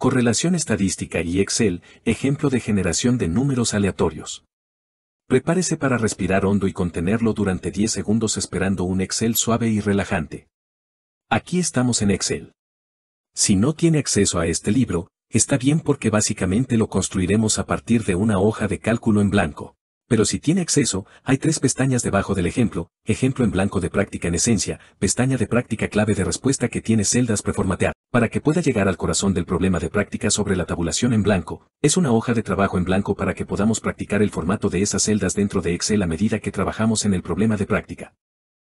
Correlación estadística y Excel, ejemplo de generación de números aleatorios. Prepárese para respirar hondo y contenerlo durante 10 segundos esperando un Excel suave y relajante. Aquí estamos en Excel. Si no tiene acceso a este libro, está bien porque básicamente lo construiremos a partir de una hoja de cálculo en blanco. Pero si tiene acceso, hay tres pestañas debajo del ejemplo, ejemplo en blanco de práctica en esencia, pestaña de práctica clave de respuesta que tiene celdas preformateadas. Para que pueda llegar al corazón del problema de práctica sobre la tabulación en blanco, es una hoja de trabajo en blanco para que podamos practicar el formato de esas celdas dentro de Excel a medida que trabajamos en el problema de práctica.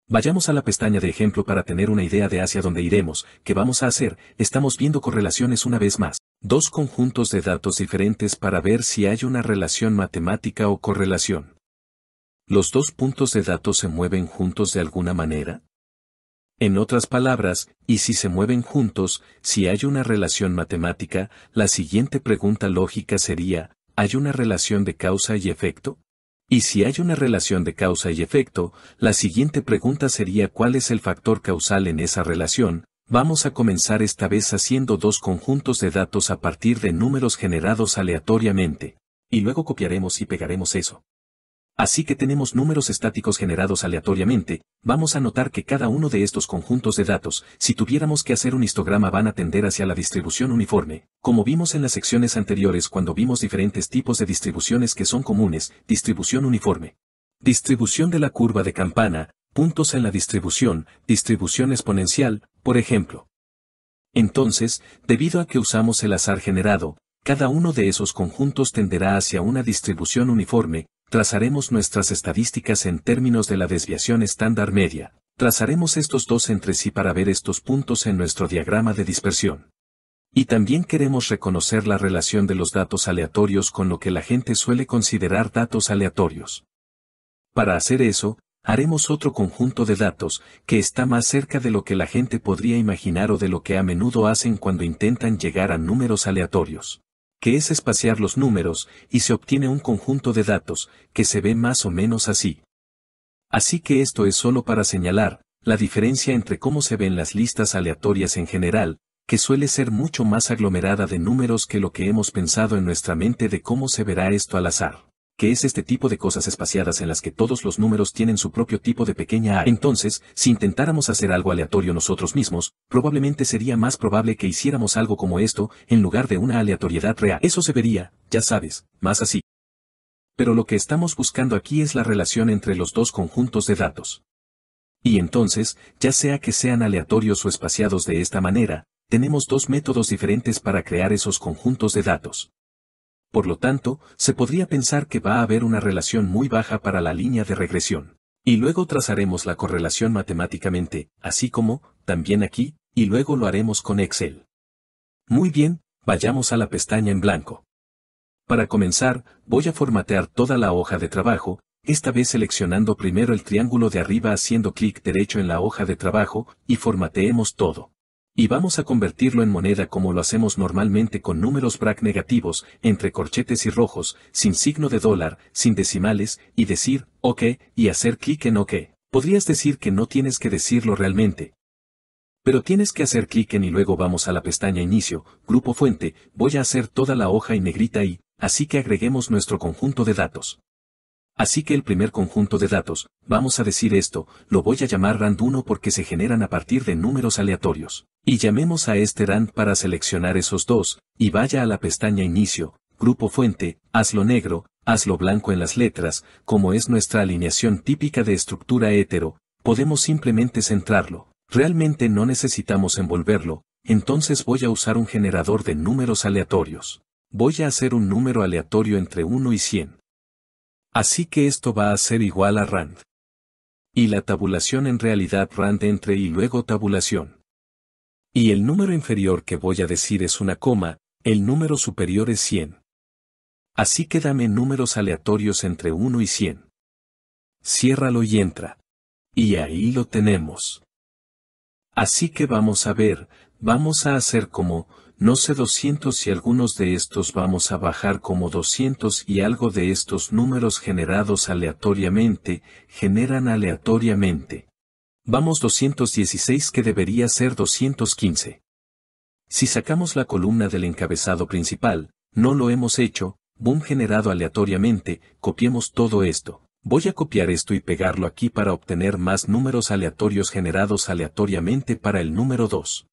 Vayamos a la pestaña de ejemplo para tener una idea de hacia dónde iremos, qué vamos a hacer, estamos viendo correlaciones una vez más, dos conjuntos de datos diferentes para ver si hay una relación matemática o correlación. ¿Los dos puntos de datos se mueven juntos de alguna manera? En otras palabras, y si se mueven juntos, si hay una relación matemática, la siguiente pregunta lógica sería, ¿hay una relación de causa y efecto? Y si hay una relación de causa y efecto, la siguiente pregunta sería ¿cuál es el factor causal en esa relación? Vamos a comenzar esta vez haciendo dos conjuntos de datos a partir de números generados aleatoriamente. Y luego copiaremos y pegaremos eso. Así que tenemos números estáticos generados aleatoriamente, vamos a notar que cada uno de estos conjuntos de datos, si tuviéramos que hacer un histograma van a tender hacia la distribución uniforme, como vimos en las secciones anteriores cuando vimos diferentes tipos de distribuciones que son comunes, distribución uniforme. Distribución de la curva de campana, puntos en la distribución, distribución exponencial, por ejemplo. Entonces, debido a que usamos el azar generado, cada uno de esos conjuntos tenderá hacia una distribución uniforme, trazaremos nuestras estadísticas en términos de la desviación estándar media. Trazaremos estos dos entre sí para ver estos puntos en nuestro diagrama de dispersión. Y también queremos reconocer la relación de los datos aleatorios con lo que la gente suele considerar datos aleatorios. Para hacer eso, haremos otro conjunto de datos, que está más cerca de lo que la gente podría imaginar o de lo que a menudo hacen cuando intentan llegar a números aleatorios que es espaciar los números, y se obtiene un conjunto de datos, que se ve más o menos así. Así que esto es solo para señalar, la diferencia entre cómo se ven las listas aleatorias en general, que suele ser mucho más aglomerada de números que lo que hemos pensado en nuestra mente de cómo se verá esto al azar que es este tipo de cosas espaciadas en las que todos los números tienen su propio tipo de pequeña A. Entonces, si intentáramos hacer algo aleatorio nosotros mismos, probablemente sería más probable que hiciéramos algo como esto, en lugar de una aleatoriedad real. Eso se vería, ya sabes, más así. Pero lo que estamos buscando aquí es la relación entre los dos conjuntos de datos. Y entonces, ya sea que sean aleatorios o espaciados de esta manera, tenemos dos métodos diferentes para crear esos conjuntos de datos. Por lo tanto, se podría pensar que va a haber una relación muy baja para la línea de regresión. Y luego trazaremos la correlación matemáticamente, así como, también aquí, y luego lo haremos con Excel. Muy bien, vayamos a la pestaña en blanco. Para comenzar, voy a formatear toda la hoja de trabajo, esta vez seleccionando primero el triángulo de arriba haciendo clic derecho en la hoja de trabajo, y formateemos todo. Y vamos a convertirlo en moneda como lo hacemos normalmente con números brack negativos, entre corchetes y rojos, sin signo de dólar, sin decimales, y decir, OK, y hacer clic en OK. Podrías decir que no tienes que decirlo realmente, pero tienes que hacer clic en y luego vamos a la pestaña Inicio, Grupo Fuente, voy a hacer toda la hoja y negrita y, así que agreguemos nuestro conjunto de datos. Así que el primer conjunto de datos, vamos a decir esto, lo voy a llamar rand 1 porque se generan a partir de números aleatorios. Y llamemos a este rand para seleccionar esos dos, y vaya a la pestaña Inicio, Grupo Fuente, hazlo negro, hazlo blanco en las letras, como es nuestra alineación típica de estructura hetero, podemos simplemente centrarlo. Realmente no necesitamos envolverlo, entonces voy a usar un generador de números aleatorios. Voy a hacer un número aleatorio entre 1 y 100. Así que esto va a ser igual a Rand. Y la tabulación en realidad Rand entre y luego tabulación. Y el número inferior que voy a decir es una coma, el número superior es 100. Así que dame números aleatorios entre 1 y 100. Ciérralo y entra. Y ahí lo tenemos. Así que vamos a ver, vamos a hacer como no sé 200 si algunos de estos vamos a bajar como 200 y algo de estos números generados aleatoriamente, generan aleatoriamente. Vamos 216 que debería ser 215. Si sacamos la columna del encabezado principal, no lo hemos hecho, boom generado aleatoriamente, copiemos todo esto. Voy a copiar esto y pegarlo aquí para obtener más números aleatorios generados aleatoriamente para el número 2.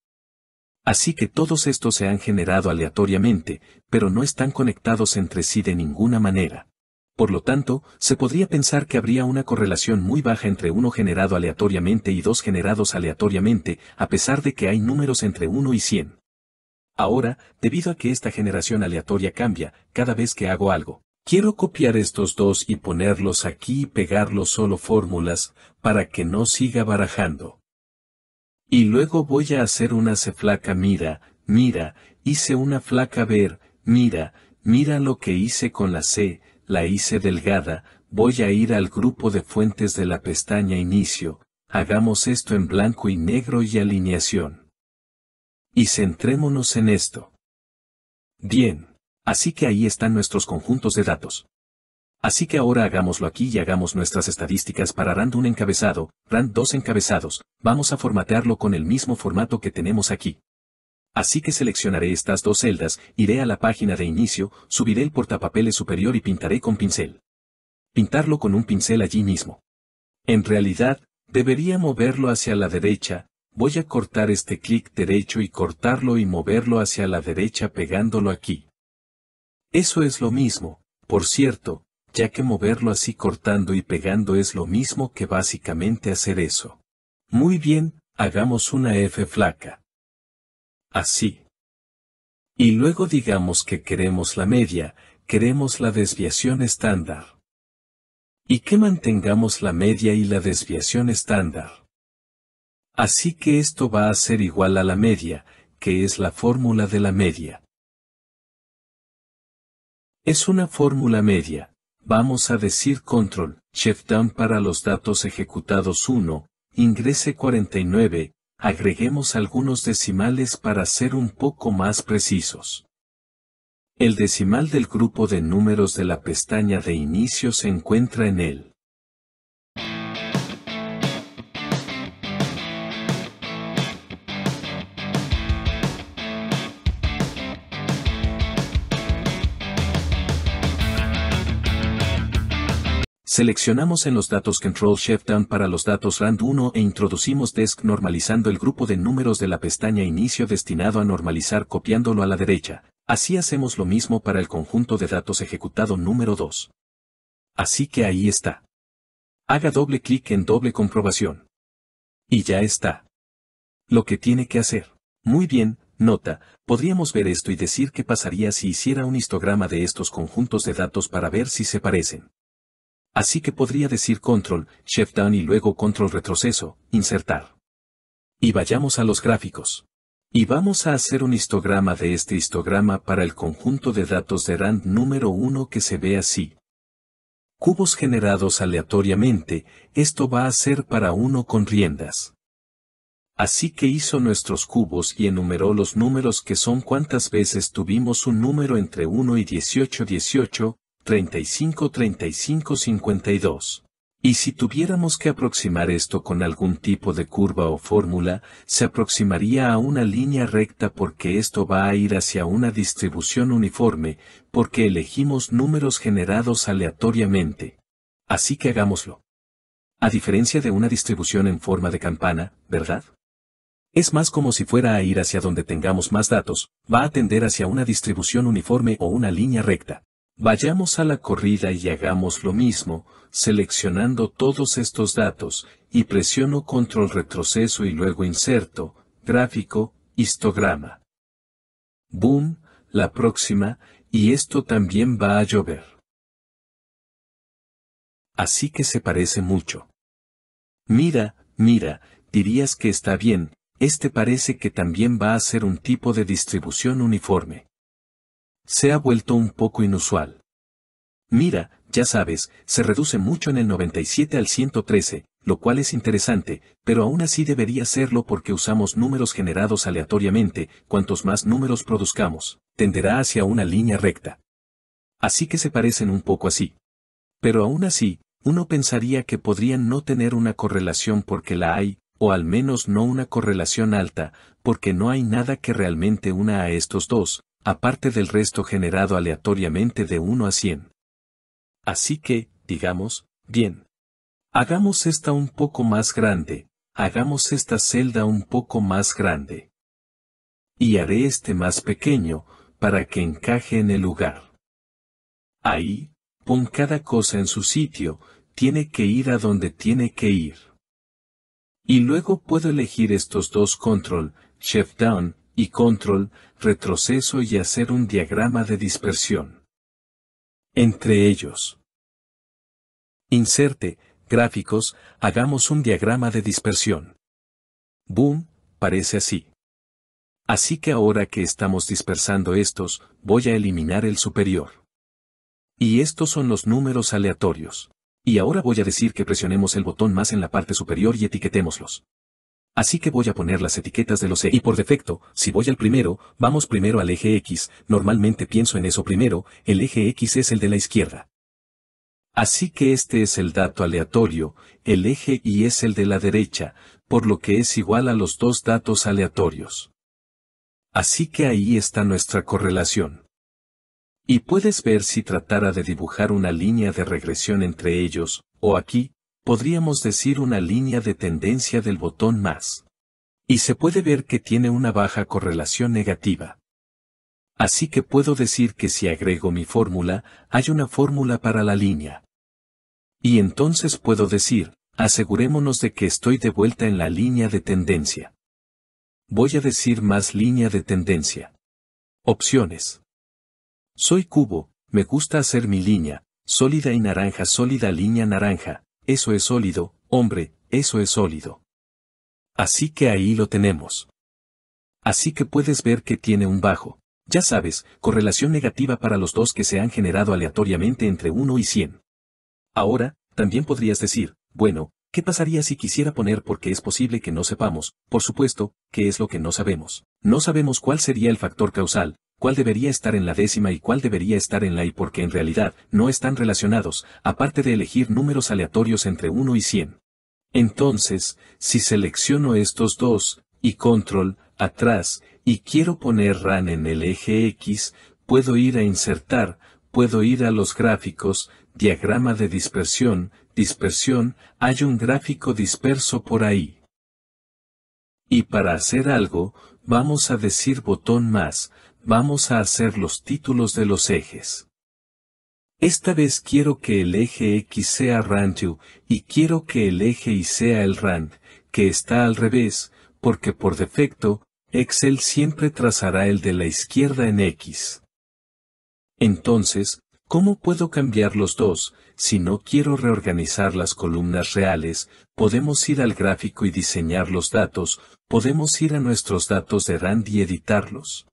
Así que todos estos se han generado aleatoriamente, pero no están conectados entre sí de ninguna manera. Por lo tanto, se podría pensar que habría una correlación muy baja entre uno generado aleatoriamente y dos generados aleatoriamente, a pesar de que hay números entre 1 y 100. Ahora, debido a que esta generación aleatoria cambia cada vez que hago algo, quiero copiar estos dos y ponerlos aquí y pegarlos solo fórmulas, para que no siga barajando. Y luego voy a hacer una C flaca mira, mira, hice una flaca ver, mira, mira lo que hice con la C, la hice delgada, voy a ir al grupo de fuentes de la pestaña inicio, hagamos esto en blanco y negro y alineación. Y centrémonos en esto. Bien, así que ahí están nuestros conjuntos de datos. Así que ahora hagámoslo aquí y hagamos nuestras estadísticas para RAND 1 encabezado, RAND 2 encabezados, vamos a formatearlo con el mismo formato que tenemos aquí. Así que seleccionaré estas dos celdas, iré a la página de inicio, subiré el portapapeles superior y pintaré con pincel. Pintarlo con un pincel allí mismo. En realidad, debería moverlo hacia la derecha, voy a cortar este clic derecho y cortarlo y moverlo hacia la derecha pegándolo aquí. Eso es lo mismo, por cierto, ya que moverlo así cortando y pegando es lo mismo que básicamente hacer eso. Muy bien, hagamos una F flaca. Así. Y luego digamos que queremos la media, queremos la desviación estándar. Y que mantengamos la media y la desviación estándar. Así que esto va a ser igual a la media, que es la fórmula de la media. Es una fórmula media, Vamos a decir control, Down para los datos ejecutados 1, ingrese 49, agreguemos algunos decimales para ser un poco más precisos. El decimal del grupo de números de la pestaña de inicio se encuentra en el Seleccionamos en los datos Control Shift Down para los datos RAND 1 e introducimos Desk normalizando el grupo de números de la pestaña Inicio destinado a normalizar copiándolo a la derecha. Así hacemos lo mismo para el conjunto de datos ejecutado número 2. Así que ahí está. Haga doble clic en doble comprobación. Y ya está. Lo que tiene que hacer. Muy bien, nota, podríamos ver esto y decir qué pasaría si hiciera un histograma de estos conjuntos de datos para ver si se parecen. Así que podría decir control, shift down y luego control retroceso, insertar. Y vayamos a los gráficos. Y vamos a hacer un histograma de este histograma para el conjunto de datos de RAND número 1 que se ve así. Cubos generados aleatoriamente, esto va a ser para uno con riendas. Así que hizo nuestros cubos y enumeró los números que son cuántas veces tuvimos un número entre 1 y 18, 18, 35 35 52. Y si tuviéramos que aproximar esto con algún tipo de curva o fórmula, se aproximaría a una línea recta porque esto va a ir hacia una distribución uniforme, porque elegimos números generados aleatoriamente. Así que hagámoslo. A diferencia de una distribución en forma de campana, ¿verdad? Es más como si fuera a ir hacia donde tengamos más datos, va a tender hacia una distribución uniforme o una línea recta. Vayamos a la corrida y hagamos lo mismo, seleccionando todos estos datos, y presiono control retroceso y luego inserto, gráfico, histograma. Boom, la próxima, y esto también va a llover. Así que se parece mucho. Mira, mira, dirías que está bien, este parece que también va a ser un tipo de distribución uniforme. Se ha vuelto un poco inusual. Mira, ya sabes, se reduce mucho en el 97 al 113, lo cual es interesante, pero aún así debería serlo porque usamos números generados aleatoriamente, cuantos más números produzcamos, tenderá hacia una línea recta. Así que se parecen un poco así. Pero aún así, uno pensaría que podrían no tener una correlación porque la hay, o al menos no una correlación alta, porque no hay nada que realmente una a estos dos, aparte del resto generado aleatoriamente de 1 a 100. Así que, digamos, bien. Hagamos esta un poco más grande, hagamos esta celda un poco más grande. Y haré este más pequeño, para que encaje en el lugar. Ahí, pon cada cosa en su sitio, tiene que ir a donde tiene que ir. Y luego puedo elegir estos dos control, shift down, y control, retroceso y hacer un diagrama de dispersión. Entre ellos. Inserte, gráficos, hagamos un diagrama de dispersión. Boom, parece así. Así que ahora que estamos dispersando estos, voy a eliminar el superior. Y estos son los números aleatorios. Y ahora voy a decir que presionemos el botón más en la parte superior y etiquetémoslos. Así que voy a poner las etiquetas de los E Y por defecto, si voy al primero, vamos primero al eje X, normalmente pienso en eso primero, el eje X es el de la izquierda. Así que este es el dato aleatorio, el eje Y es el de la derecha, por lo que es igual a los dos datos aleatorios. Así que ahí está nuestra correlación. Y puedes ver si tratara de dibujar una línea de regresión entre ellos, o aquí, podríamos decir una línea de tendencia del botón más. Y se puede ver que tiene una baja correlación negativa. Así que puedo decir que si agrego mi fórmula, hay una fórmula para la línea. Y entonces puedo decir, asegurémonos de que estoy de vuelta en la línea de tendencia. Voy a decir más línea de tendencia. Opciones. Soy cubo, me gusta hacer mi línea, sólida y naranja sólida línea naranja, eso es sólido, hombre, eso es sólido. Así que ahí lo tenemos. Así que puedes ver que tiene un bajo. Ya sabes, correlación negativa para los dos que se han generado aleatoriamente entre 1 y 100. Ahora, también podrías decir, bueno, ¿qué pasaría si quisiera poner porque es posible que no sepamos, por supuesto, qué es lo que no sabemos? No sabemos cuál sería el factor causal, cuál debería estar en la décima y cuál debería estar en la y porque en realidad no están relacionados, aparte de elegir números aleatorios entre 1 y 100. Entonces, si selecciono estos dos, y control, atrás, y quiero poner RAN en el eje X, puedo ir a insertar, puedo ir a los gráficos, diagrama de dispersión, dispersión, hay un gráfico disperso por ahí. Y para hacer algo, vamos a decir botón más, vamos a hacer los títulos de los ejes. Esta vez quiero que el eje X sea ran y quiero que el eje Y sea el RAND, que está al revés, porque por defecto, Excel siempre trazará el de la izquierda en X. Entonces, ¿cómo puedo cambiar los dos? Si no quiero reorganizar las columnas reales, podemos ir al gráfico y diseñar los datos, podemos ir a nuestros datos de RAND y editarlos.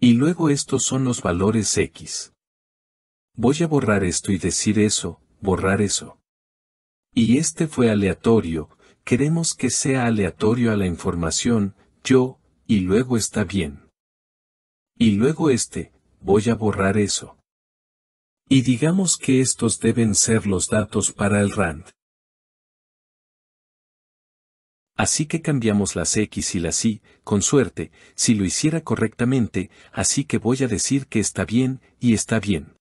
Y luego estos son los valores X. Voy a borrar esto y decir eso, borrar eso. Y este fue aleatorio, queremos que sea aleatorio a la información, yo, y luego está bien. Y luego este, voy a borrar eso. Y digamos que estos deben ser los datos para el RAND. Así que cambiamos las X y las Y, con suerte, si lo hiciera correctamente, así que voy a decir que está bien, y está bien.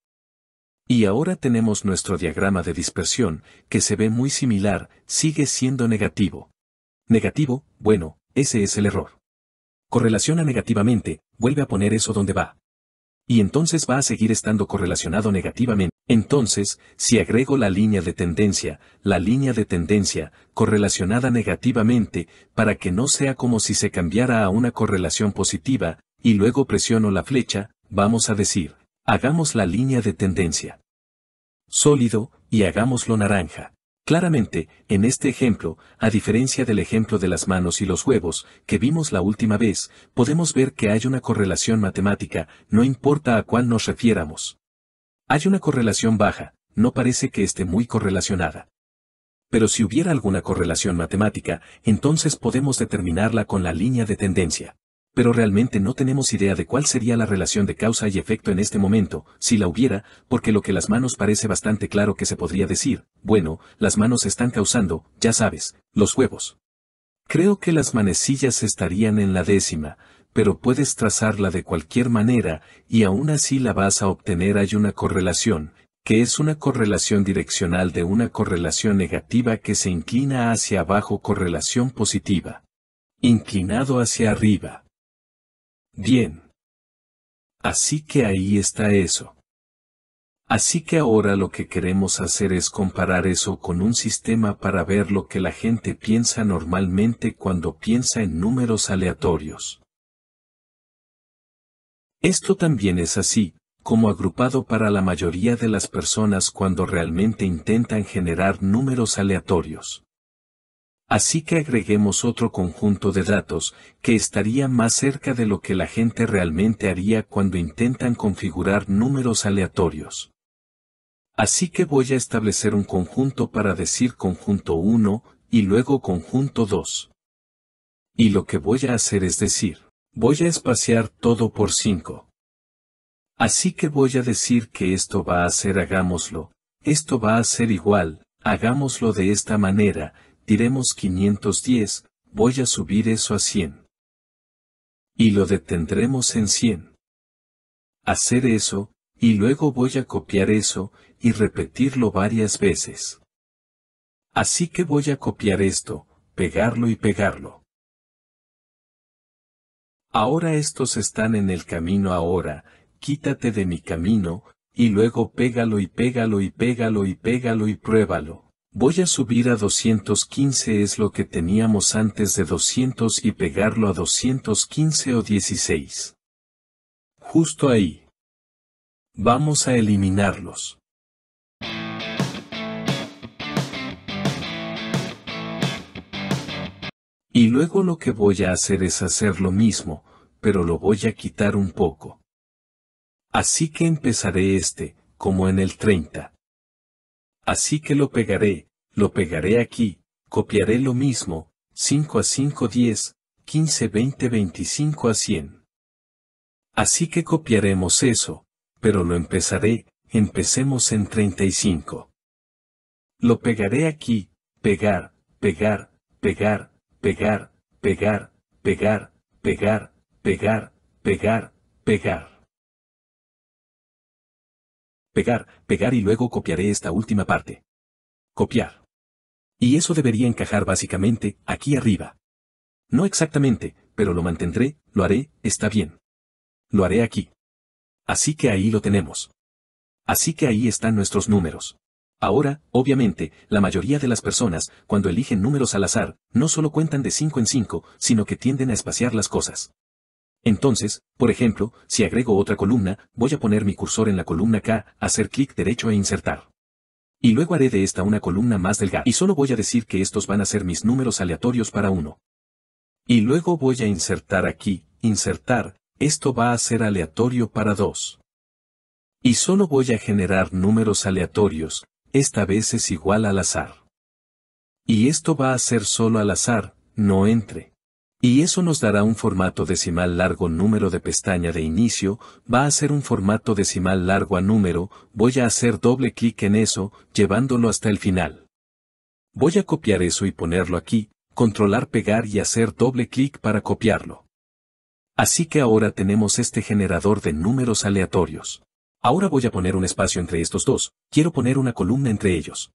Y ahora tenemos nuestro diagrama de dispersión, que se ve muy similar, sigue siendo negativo. Negativo, bueno, ese es el error. Correlaciona negativamente, vuelve a poner eso donde va. Y entonces va a seguir estando correlacionado negativamente. Entonces, si agrego la línea de tendencia, la línea de tendencia, correlacionada negativamente, para que no sea como si se cambiara a una correlación positiva, y luego presiono la flecha, vamos a decir, hagamos la línea de tendencia sólido y hagámoslo naranja. Claramente, en este ejemplo, a diferencia del ejemplo de las manos y los huevos, que vimos la última vez, podemos ver que hay una correlación matemática, no importa a cuál nos refiéramos. Hay una correlación baja, no parece que esté muy correlacionada. Pero si hubiera alguna correlación matemática, entonces podemos determinarla con la línea de tendencia. Pero realmente no tenemos idea de cuál sería la relación de causa y efecto en este momento, si la hubiera, porque lo que las manos parece bastante claro que se podría decir, bueno, las manos están causando, ya sabes, los huevos. Creo que las manecillas estarían en la décima, pero puedes trazarla de cualquier manera, y aún así la vas a obtener. Hay una correlación, que es una correlación direccional de una correlación negativa que se inclina hacia abajo correlación positiva. Inclinado hacia arriba. Bien. Así que ahí está eso. Así que ahora lo que queremos hacer es comparar eso con un sistema para ver lo que la gente piensa normalmente cuando piensa en números aleatorios. Esto también es así, como agrupado para la mayoría de las personas cuando realmente intentan generar números aleatorios. Así que agreguemos otro conjunto de datos, que estaría más cerca de lo que la gente realmente haría cuando intentan configurar números aleatorios. Así que voy a establecer un conjunto para decir conjunto 1 y luego conjunto 2. Y lo que voy a hacer es decir, Voy a espaciar todo por 5. Así que voy a decir que esto va a ser hagámoslo, esto va a ser igual, hagámoslo de esta manera, diremos 510, voy a subir eso a 100. Y lo detendremos en 100. Hacer eso, y luego voy a copiar eso, y repetirlo varias veces. Así que voy a copiar esto, pegarlo y pegarlo. Ahora estos están en el camino ahora, quítate de mi camino, y luego pégalo y pégalo y pégalo y pégalo y pruébalo. Voy a subir a 215 es lo que teníamos antes de 200 y pegarlo a 215 o 16. Justo ahí. Vamos a eliminarlos. Y luego lo que voy a hacer es hacer lo mismo, pero lo voy a quitar un poco. Así que empezaré este, como en el 30. Así que lo pegaré, lo pegaré aquí, copiaré lo mismo, 5 a 5 10, 15 20 25 a 100. Así que copiaremos eso, pero lo empezaré, empecemos en 35. Lo pegaré aquí, pegar, pegar, pegar, pegar, pegar, pegar, pegar, pegar, pegar, pegar. Pegar, pegar y luego copiaré esta última parte. Copiar. Y eso debería encajar básicamente aquí arriba. No exactamente, pero lo mantendré, lo haré, está bien. Lo haré aquí. Así que ahí lo tenemos. Así que ahí están nuestros números. Ahora, obviamente, la mayoría de las personas, cuando eligen números al azar, no solo cuentan de 5 en 5, sino que tienden a espaciar las cosas. Entonces, por ejemplo, si agrego otra columna, voy a poner mi cursor en la columna K, hacer clic derecho e insertar. Y luego haré de esta una columna más delgada. Y solo voy a decir que estos van a ser mis números aleatorios para uno. Y luego voy a insertar aquí, insertar, esto va a ser aleatorio para 2. Y solo voy a generar números aleatorios, esta vez es igual al azar. Y esto va a ser solo al azar, no entre. Y eso nos dará un formato decimal largo número de pestaña de inicio, va a ser un formato decimal largo a número, voy a hacer doble clic en eso, llevándolo hasta el final. Voy a copiar eso y ponerlo aquí, controlar pegar y hacer doble clic para copiarlo. Así que ahora tenemos este generador de números aleatorios. Ahora voy a poner un espacio entre estos dos, quiero poner una columna entre ellos.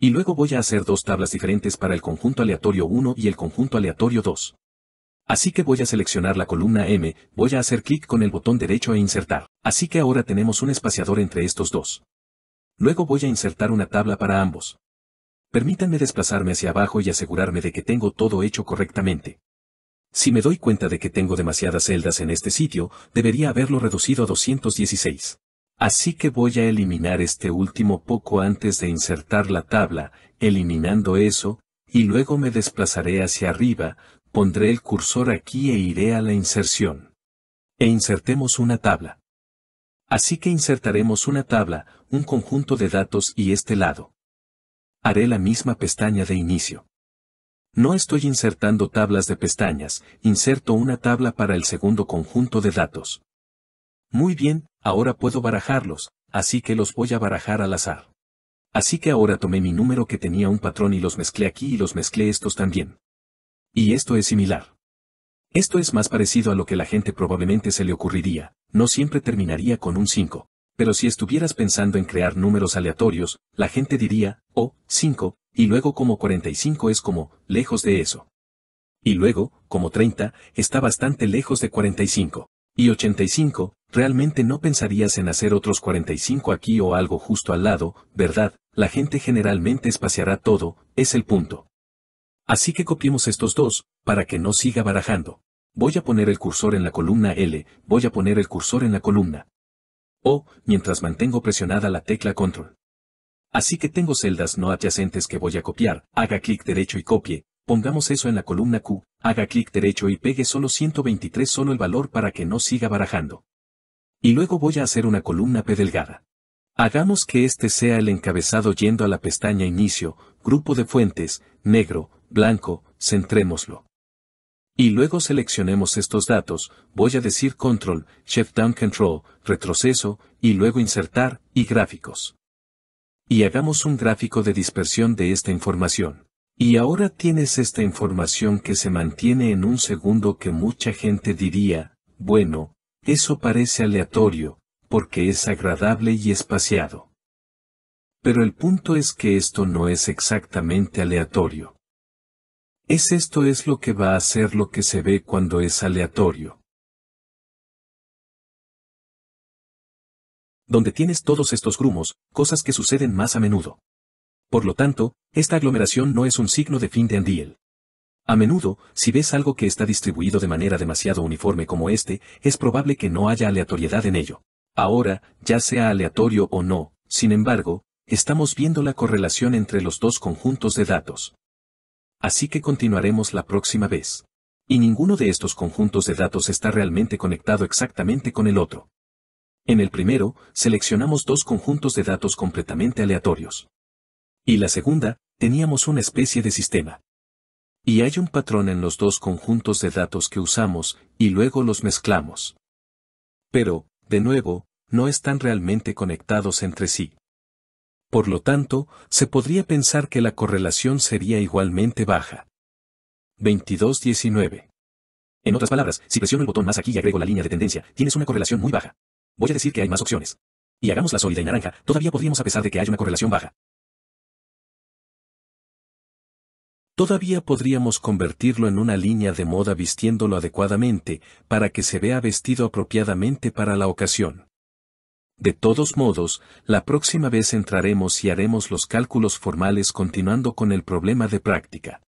Y luego voy a hacer dos tablas diferentes para el conjunto aleatorio 1 y el conjunto aleatorio 2. Así que voy a seleccionar la columna M, voy a hacer clic con el botón derecho e insertar. Así que ahora tenemos un espaciador entre estos dos. Luego voy a insertar una tabla para ambos. Permítanme desplazarme hacia abajo y asegurarme de que tengo todo hecho correctamente. Si me doy cuenta de que tengo demasiadas celdas en este sitio, debería haberlo reducido a 216. Así que voy a eliminar este último poco antes de insertar la tabla, eliminando eso, y luego me desplazaré hacia arriba, pondré el cursor aquí e iré a la inserción. E insertemos una tabla. Así que insertaremos una tabla, un conjunto de datos y este lado. Haré la misma pestaña de inicio. No estoy insertando tablas de pestañas, inserto una tabla para el segundo conjunto de datos. Muy bien, ahora puedo barajarlos, así que los voy a barajar al azar. Así que ahora tomé mi número que tenía un patrón y los mezclé aquí y los mezclé estos también. Y esto es similar. Esto es más parecido a lo que la gente probablemente se le ocurriría, no siempre terminaría con un 5. Pero si estuvieras pensando en crear números aleatorios, la gente diría, oh, 5, y luego como 45 es como, lejos de eso. Y luego, como 30, está bastante lejos de 45. Y 85, realmente no pensarías en hacer otros 45 aquí o algo justo al lado, ¿verdad? La gente generalmente espaciará todo, es el punto. Así que copiemos estos dos, para que no siga barajando. Voy a poner el cursor en la columna L, voy a poner el cursor en la columna O, mientras mantengo presionada la tecla Control. Así que tengo celdas no adyacentes que voy a copiar, haga clic derecho y copie, pongamos eso en la columna Q, haga clic derecho y pegue solo 123 solo el valor para que no siga barajando. Y luego voy a hacer una columna P delgada. Hagamos que este sea el encabezado yendo a la pestaña Inicio, Grupo de Fuentes, Negro, blanco, centrémoslo. Y luego seleccionemos estos datos, voy a decir control, shift down control, retroceso, y luego insertar, y gráficos. Y hagamos un gráfico de dispersión de esta información. Y ahora tienes esta información que se mantiene en un segundo que mucha gente diría, bueno, eso parece aleatorio, porque es agradable y espaciado. Pero el punto es que esto no es exactamente aleatorio. Es esto es lo que va a ser lo que se ve cuando es aleatorio. Donde tienes todos estos grumos, cosas que suceden más a menudo. Por lo tanto, esta aglomeración no es un signo de fin de Andiel. A menudo, si ves algo que está distribuido de manera demasiado uniforme como este, es probable que no haya aleatoriedad en ello. Ahora, ya sea aleatorio o no, sin embargo, estamos viendo la correlación entre los dos conjuntos de datos así que continuaremos la próxima vez. Y ninguno de estos conjuntos de datos está realmente conectado exactamente con el otro. En el primero, seleccionamos dos conjuntos de datos completamente aleatorios. Y la segunda, teníamos una especie de sistema. Y hay un patrón en los dos conjuntos de datos que usamos, y luego los mezclamos. Pero, de nuevo, no están realmente conectados entre sí. Por lo tanto, se podría pensar que la correlación sería igualmente baja. 22.19. En otras palabras, si presiono el botón más aquí y agrego la línea de tendencia, tienes una correlación muy baja. Voy a decir que hay más opciones. Y hagamos la sólida y naranja, todavía podríamos a pesar de que haya una correlación baja. Todavía podríamos convertirlo en una línea de moda vistiéndolo adecuadamente, para que se vea vestido apropiadamente para la ocasión. De todos modos, la próxima vez entraremos y haremos los cálculos formales continuando con el problema de práctica.